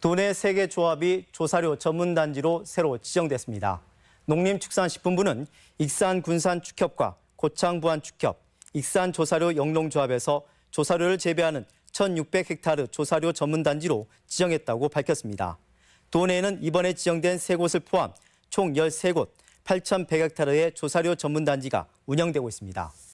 도내 세계 조합이 조사료 전문 단지로 새로 지정됐습니다. 농림축산식품부는 익산 군산 축협과 고창 부안 축협, 익산 조사료 영농조합에서 조사료를 재배하는 1,600헥타르 조사료 전문 단지로 지정했다고 밝혔습니다. 도내에는 이번에 지정된 세 곳을 포함 총 13곳 8,100헥타르의 조사료 전문 단지가 운영되고 있습니다.